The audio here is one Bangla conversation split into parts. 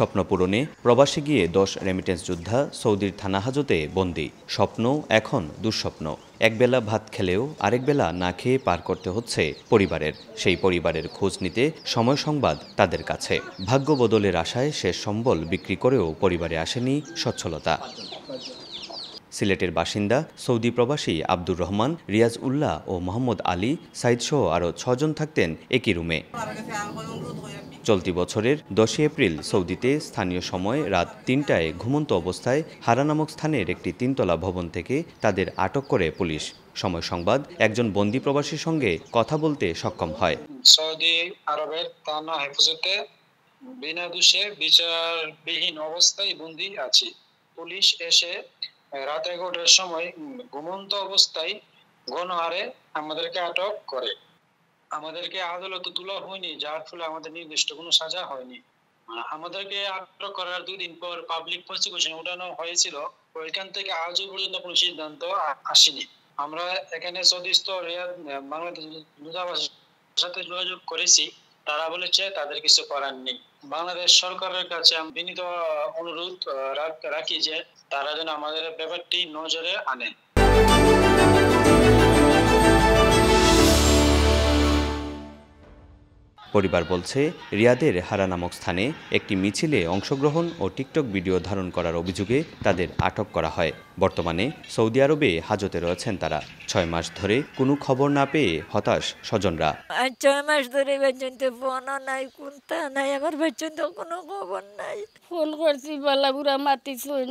স্বপ্ন পূরণে প্রবাসে গিয়ে দশ রেমিটেন্স যোদ্ধা সৌদির থানাহাজতে বন্দি স্বপ্ন এখন দুঃস্বপ্ন একবেলা ভাত খেলেও আরেক বেলা না খেয়ে পার করতে হচ্ছে পরিবারের সেই পরিবারের খোঁজ নিতে সময় সংবাদ তাদের কাছে ভাগ্য বদলের আশায় শেষ সম্বল বিক্রি করেও পরিবারে আসেনি সচ্ছলতা সিলেটের বাসিন্দা সৌদি প্রবাসী আব্দুর রহমান রিয়াজ উল্লাহ ও মোহাম্মদ আলী সহ আরও ছজন থাকতেন একই রুমে চলতি বছরের দশই এপ্রিল সৌদিতে স্থানীয় সময় রাত তিনটায় ঘুমন্ত অবস্থায় হারা নামক স্থানের একটি তিনতলা ভবন থেকে তাদের আটক করে পুলিশ সময় সংবাদ একজন বন্দি প্রবাসীর সঙ্গে কথা বলতে সক্ষম হয় সৌদি আরবের তানা হেফাজতে বিনা দোষে বিচারবিহীন অবস্থায় বন্দি আছি পুলিশ এসে রাত এগারোটার সময় ঘুমন্ত অবস্থায় গণহারে আমাদেরকে আটক করে আমাদেরকে আদালতে তোলা হয়নি যার ফলে আমাদের নির্দিষ্ট কোনো সাজা হয়নি মানে আমাদেরকে আটক করার দুদিন পর পাবলিক প্রসিকিউশন উঠানো হয়েছিল ওইখান থেকে আজও পর্যন্ত কোনো সিদ্ধান্ত আসেনি আমরা এখানে রিয়াদ বাংলাদেশ দূতাবাসের সাথে যোগাযোগ করেছি তারা বলেছে তাদের কিছু করার নেই বাংলাদেশ সরকারের কাছে আমি বিনীত অনুরোধ রাখি যে তারা যেন আমাদের ব্যাপারটি নজরে আনে পরিবার বলছে রিয়াদের হারা নামক স্থানে একটি মিছিলে অংশগ্রহণ ও টিকটক ভিডিও ধারণ করার অভিযোগে তাদের আটক করা হয় বর্তমানে সৌদি আরবে হাজতে রয়েছেন তারা ছয় মাস ধরে কোনো খবর না পেয়ে হতাশ স্বজনরা ছয় মাস ধরে পর্যন্ত ফোনও নাই কুন্তা নাই আমার পর্যন্ত কোনো খবর নাই ফোন করছি বালাবুরা মাতিছুন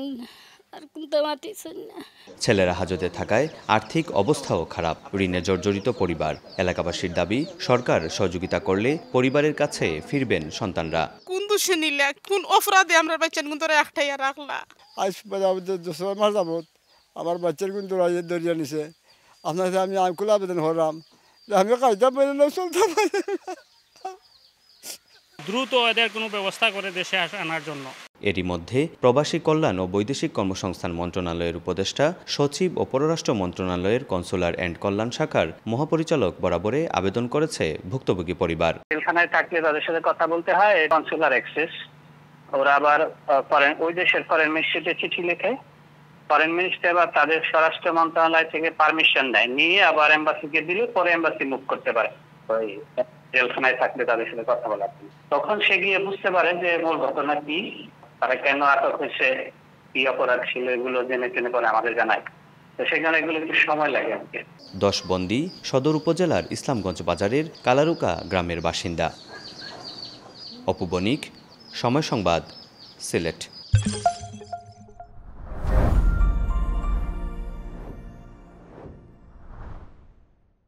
ছেলেরা হাজতে থাকায় আর্থিক অবস্থাও খারাপ ঋণে জর্জরিত পরিবার এলাকাবাসীর দাবি সরকার সহযোগিতা করলে পরিবারের কাছে ফিরবেন সন্তানরা কোন দোষে নিলে কোন অপরাধে আমরা বাচ্চার গুণ তোরা একটাইয়া রাখলা আজ মাস যাবত আমার বাচ্চার গুণ তোরা দরিয়া নিছে আপনার আমি আমকুল আবেদন হলাম আমি কাজটা পেলে না চলতে দ্রুত এদের কোনো ব্যবস্থা করে দেশে আনার জন্য এরই মধ্যে প্রবাসী কল্যাণ ও বৈদেশিক কর্মসংস্থান মন্ত্রণালয়ের উপদেষ্টা সচিব ও পররাষ্ট্র মন্ত্রণালয়ের কনসুলার অ্যান্ড কল্যাণ শাখার মহাপরিচালক বরাবরে আবেদন করেছে ভুক্তভোগী পরিবার থাকলে তাদের সাথে কথা বলতে হয় কনসুলার অ্যাক্সেস ওরা আবার ফরেন ওই দেশের ফরেন মিনিস্ট্রিতে চিঠি লেখে ফরেন মিনিস্ট্রি আবার তাদের স্বরাষ্ট্র মন্ত্রণালয় থেকে পারমিশন দেয় নিয়ে আবার এম্বাসিকে দিলে পরে এম্বাসি মুখ করতে পারে ওই জেলখানায় থাকলে তাদের সাথে কথা বলা তখন সে গিয়ে বুঝতে পারে যে মূল ঘটনা কি তারা কেন আটক হয়েছে কি অপরাধ ছিল এগুলো জেনে টেনে পরে আমাদের জানায় সেখানে এগুলো সময় লাগে দশ বন্দি সদর উপজেলার ইসলামগঞ্জ বাজারের কালারুকা গ্রামের বাসিন্দা অপবণিক সময় সংবাদ সিলেট